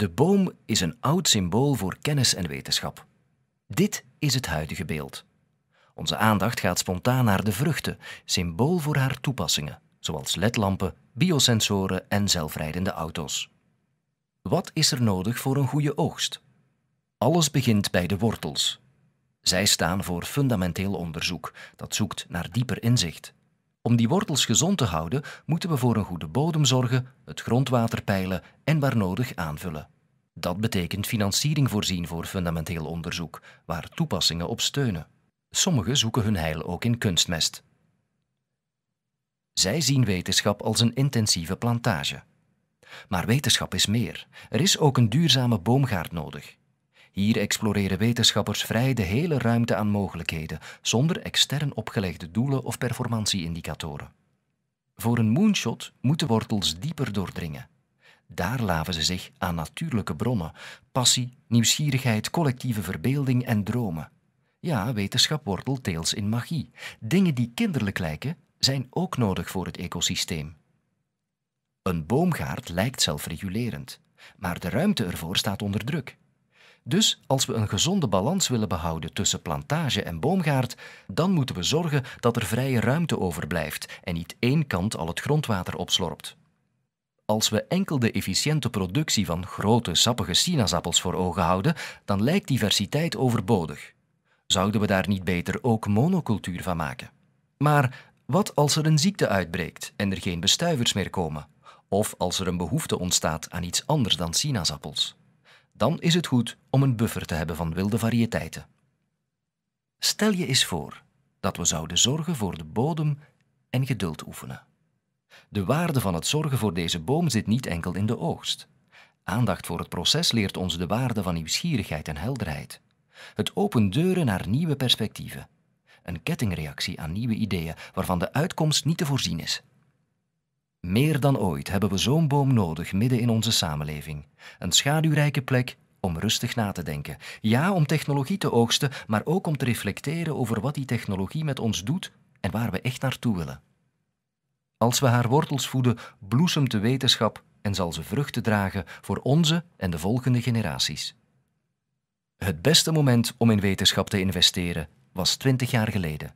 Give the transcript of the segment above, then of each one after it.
De boom is een oud symbool voor kennis en wetenschap. Dit is het huidige beeld. Onze aandacht gaat spontaan naar de vruchten, symbool voor haar toepassingen, zoals ledlampen, biosensoren en zelfrijdende auto's. Wat is er nodig voor een goede oogst? Alles begint bij de wortels. Zij staan voor fundamenteel onderzoek dat zoekt naar dieper inzicht. Om die wortels gezond te houden, moeten we voor een goede bodem zorgen, het grondwater peilen en waar nodig aanvullen. Dat betekent financiering voorzien voor fundamenteel onderzoek, waar toepassingen op steunen. Sommigen zoeken hun heil ook in kunstmest. Zij zien wetenschap als een intensieve plantage. Maar wetenschap is meer. Er is ook een duurzame boomgaard nodig. Hier exploreren wetenschappers vrij de hele ruimte aan mogelijkheden, zonder extern opgelegde doelen of performantieindicatoren. Voor een moonshot moeten wortels dieper doordringen. Daar laven ze zich aan natuurlijke bronnen, passie, nieuwsgierigheid, collectieve verbeelding en dromen. Ja, wetenschap wortelt deels in magie. Dingen die kinderlijk lijken, zijn ook nodig voor het ecosysteem. Een boomgaard lijkt zelfregulerend, maar de ruimte ervoor staat onder druk. Dus als we een gezonde balans willen behouden tussen plantage en boomgaard, dan moeten we zorgen dat er vrije ruimte overblijft en niet één kant al het grondwater opslorpt. Als we enkel de efficiënte productie van grote, sappige sinaasappels voor ogen houden, dan lijkt diversiteit overbodig. Zouden we daar niet beter ook monocultuur van maken? Maar wat als er een ziekte uitbreekt en er geen bestuivers meer komen? Of als er een behoefte ontstaat aan iets anders dan sinaasappels? dan is het goed om een buffer te hebben van wilde variëteiten. Stel je eens voor dat we zouden zorgen voor de bodem en geduld oefenen. De waarde van het zorgen voor deze boom zit niet enkel in de oogst. Aandacht voor het proces leert ons de waarde van nieuwsgierigheid en helderheid. Het opent deuren naar nieuwe perspectieven. Een kettingreactie aan nieuwe ideeën waarvan de uitkomst niet te voorzien is. Meer dan ooit hebben we zo'n boom nodig midden in onze samenleving. Een schaduwrijke plek om rustig na te denken. Ja, om technologie te oogsten, maar ook om te reflecteren over wat die technologie met ons doet en waar we echt naartoe willen. Als we haar wortels voeden, bloesemt de wetenschap en zal ze vruchten dragen voor onze en de volgende generaties. Het beste moment om in wetenschap te investeren was 20 jaar geleden.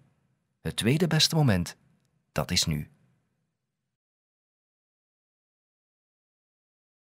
Het tweede beste moment, dat is nu.